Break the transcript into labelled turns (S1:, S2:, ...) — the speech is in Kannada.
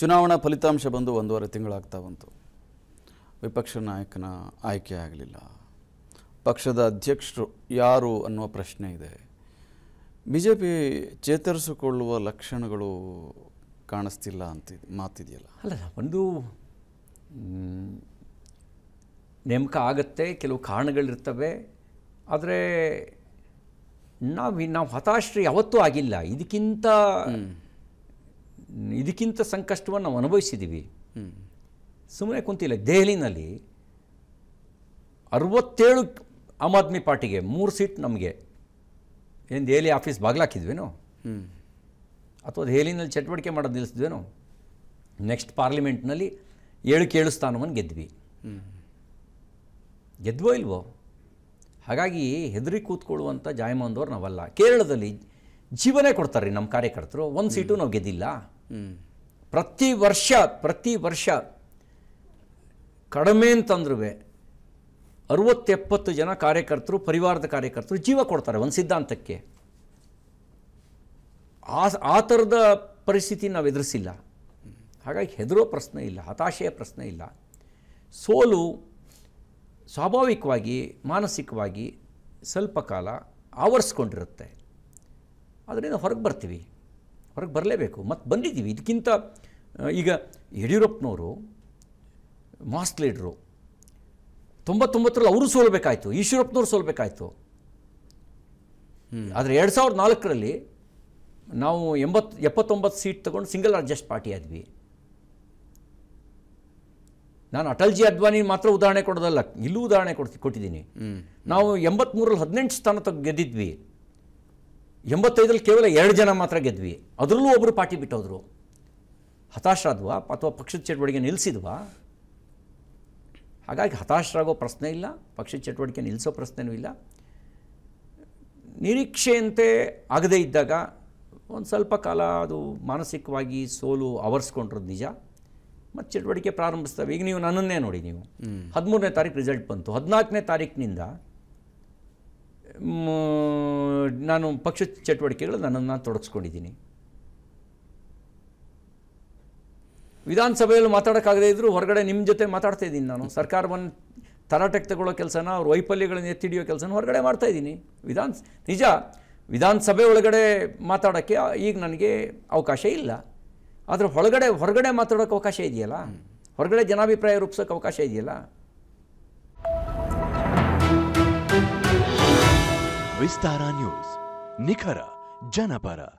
S1: ಚುನಾವಣಾ ಫಲಿತಾಂಶ ಬಂದು ಒಂದೂವರೆ ತಿಂಗಳಾಗ್ತಾ ಬಂತು ವಿಪಕ್ಷ ನಾಯಕನ ಆಯ್ಕೆ ಆಗಲಿಲ್ಲ ಪಕ್ಷದ ಅಧ್ಯಕ್ಷರು ಯಾರು ಅನ್ನುವ ಪ್ರಶ್ನೆ ಇದೆ ಬಿ ಜೆ ಪಿ ಚೇತರಿಸಿಕೊಳ್ಳುವ ಲಕ್ಷಣಗಳು ಕಾಣಿಸ್ತಿಲ್ಲ ಅಂತ ಮಾತಿದೆಯಲ್ಲ ಅಲ್ಲ ಒಂದು ನೇಮಕ ಆಗುತ್ತೆ ಕೆಲವು ಕಾರಣಗಳಿರ್ತವೆ ಆದರೆ ನಾವು ನಾವು ಹತಾಶ್ರಿ ಯಾವತ್ತೂ ಆಗಿಲ್ಲ ಇದಕ್ಕಿಂತ ಇದಕ್ಕಿಂತ ಸಂಕಷ್ಟವನ್ನು ನಾವು ಅನುಭವಿಸಿದ್ದೀವಿ ಸುಮ್ಮನೆ ಕುಂತಿಲ್ಲ ದೆಹಲಿನಲ್ಲಿ ಅರವತ್ತೇಳು ಆಮ್ ಆದ್ಮಿ ಪಾರ್ಟಿಗೆ ಮೂರು ಸೀಟ್ ನಮಗೆ ಏನು ದೆಹಲಿ ಆಫೀಸ್ ಬಾಗ್ಲಾಕಿದ್ವೇನೋ ಅಥವಾ ದೆಹಲಿನಲ್ಲಿ ಚಟುವಟಿಕೆ ಮಾಡೋದು ನಿಲ್ಲಿಸಿದ್ವೇನೋ ನೆಕ್ಸ್ಟ್ ಪಾರ್ಲಿಮೆಂಟ್ನಲ್ಲಿ ಏಳು ಕೇಳು ಸ್ಥಾನವನ್ನು ಗೆದ್ವಿ ಗೆದ್ವೋ ಇಲ್ವೋ ಹಾಗಾಗಿ ಹೆದರಿ ಕೂತ್ಕೊಳ್ಳುವಂಥ ಜಾಯಮಾನದವ್ರು ನಾವಲ್ಲ ಕೇರಳದಲ್ಲಿ ಜೀವನೇ ಕೊಡ್ತಾರೆ ರೀ ನಮ್ಮ ಕಾರ್ಯಕರ್ತರು ಒಂದು ಸೀಟು ನಾವು ಗೆದ್ದಿಲ್ಲ ಪ್ರತಿ ವರ್ಷ ಪ್ರತಿ ವರ್ಷ ಕಡಿಮೆ ಅಂತಂದ್ರೂ ಅರುವತ್ತೆಪ್ಪತ್ತು ಜನ ಕಾರ್ಯಕರ್ತರು ಪರಿವಾರದ ಕಾರ್ಯಕರ್ತರು ಜೀವ ಕೊಡ್ತಾರೆ ಒಂದು ಸಿದ್ಧಾಂತಕ್ಕೆ ಆ ಆ ಥರದ ಪರಿಸ್ಥಿತಿ ನಾವು ಎದುರಿಸಿಲ್ಲ ಹಾಗಾಗಿ ಹೆದರೋ ಪ್ರಶ್ನೆ ಇಲ್ಲ ಹತಾಶೆಯ ಪ್ರಶ್ನೆ ಇಲ್ಲ ಸೋಲು ಸ್ವಾಭಾವಿಕವಾಗಿ ಮಾನಸಿಕವಾಗಿ ಸ್ವಲ್ಪ ಕಾಲ ಆವರಿಸ್ಕೊಂಡಿರುತ್ತೆ ಅದರಿಂದ ಹೊರಗೆ ಬರ್ತೀವಿ ಹೊರಗೆ ಬರಲೇಬೇಕು ಮತ್ತು ಬಂದಿದ್ದೀವಿ ಇದಕ್ಕಿಂತ ಈಗ ಯಡಿಯೂರಪ್ಪನವರು ಮಾಸ್ ಲೀಡ್ರು ತೊಂಬತ್ತೊಂಬತ್ತರಲ್ಲಿ ಅವರು ಸೋಲ್ಬೇಕಾಯಿತು ಈಶ್ವರಪ್ಪನವ್ರು ಸೋಲ್ಬೇಕಾಯಿತು ಆದರೆ ಎರಡು ಸಾವಿರದ ನಾಲ್ಕರಲ್ಲಿ ನಾವು ಎಂಬತ್ತು ಎಪ್ಪತ್ತೊಂಬತ್ತು ಸೀಟ್ ತೊಗೊಂಡು ಸಿಂಗಲ್ ಅಡ್ಜಸ್ಟ್ ಪಾರ್ಟಿ ಆದ್ವಿ ನಾನು ಅಟಲ್ಜಿ ಅದ್ವಾನಿ ಮಾತ್ರ ಉದಾಹರಣೆ ಕೊಡೋದಲ್ಲ ಇಲ್ಲೂ ಉದಾಹರಣೆ ಕೊಡ್ತೀನಿ ಕೊಟ್ಟಿದ್ದೀನಿ ನಾವು ಎಂಬತ್ತ್ಮೂರಲ್ಲಿ ಹದಿನೆಂಟು ಸ್ಥಾನ ಗೆದ್ದಿದ್ವಿ ಎಂಬತ್ತೈದರಲ್ಲಿ ಕೇವಲ ಎರಡು ಜನ ಮಾತ್ರ ಗೆದ್ವಿ ಅದರಲ್ಲೂ ಒಬ್ಬರು ಪಾರ್ಟಿ ಬಿಟ್ಟೋದ್ರು ಹತಾಶ್ರಾದ್ವ ಅಥವಾ ಪಕ್ಷದ ಚಟುವಟಿಕೆ ನಿಲ್ಲಿಸಿದ್ವಾ ಹಾಗಾಗಿ ಹತಾಶರಾಗೋ ಪ್ರಶ್ನೆ ಇಲ್ಲ ಪಕ್ಷದ ಚಟುವಟಿಕೆ ನಿಲ್ಲಿಸೋ ಪ್ರಶ್ನೆಯೂ ಇಲ್ಲ ನಿರೀಕ್ಷೆಯಂತೆ ಆಗದೇ ಇದ್ದಾಗ ಒಂದು ಸ್ವಲ್ಪ ಕಾಲ ಅದು ಮಾನಸಿಕವಾಗಿ ಸೋಲು ಆವರಿಸ್ಕೊಂಡಿರೋದು ನಿಜ ಮತ್ತು ಚಟುವಟಿಕೆ ಪ್ರಾರಂಭಿಸ್ತವೆ ಈಗ ನೀವು ನನ್ನನ್ನೇ ನೋಡಿ ನೀವು ಹದಿಮೂರನೇ ತಾರೀಕು ರಿಸಲ್ಟ್ ಬಂತು ಹದಿನಾಲ್ಕನೇ ತಾರೀಕಿನಿಂದ ನಾನು ಪಕ್ಷ ಚಟುವಟಿಕೆಗಳು ನನ್ನನ್ನು ತೊಡಗಿಸ್ಕೊಂಡಿದ್ದೀನಿ ವಿಧಾನಸಭೆಯಲ್ಲಿ ಮಾತಾಡೋಕ್ಕಾಗದೇ ಇದ್ದರೂ ಹೊರಗಡೆ ನಿಮ್ಮ ಜೊತೆ ಮಾತಾಡ್ತಾ ಇದ್ದೀನಿ ನಾನು ಸರ್ಕಾರವನ್ನು ತರಾಟೆಗೆ ತಗೊಳ್ಳೋ ಕೆಲಸನ ಅವ್ರ ವೈಫಲ್ಯಗಳನ್ನ ಎತ್ತಿಡಿಯೋ ಕೆಲಸನ ಹೊರಗಡೆ ಮಾಡ್ತಾ ಇದ್ದೀನಿ ವಿಧಾನ ನಿಜ ವಿಧಾನಸಭೆ ಒಳಗಡೆ ಮಾತಾಡೋಕ್ಕೆ ಈಗ ನನಗೆ ಅವಕಾಶ ಇಲ್ಲ ಆದರೆ ಹೊರಗಡೆ ಹೊರಗಡೆ ಮಾತಾಡೋಕ್ಕೆ ಅವಕಾಶ ಇದೆಯಲ್ಲ ಹೊರಗಡೆ ಜನಾಭಿಪ್ರಾಯ ರೂಪಿಸೋಕೆ ಅವಕಾಶ ಇದೆಯಲ್ಲ ವಿಸ್ತಾರ ನ್ಯೂಸ್ निखरा जनपरा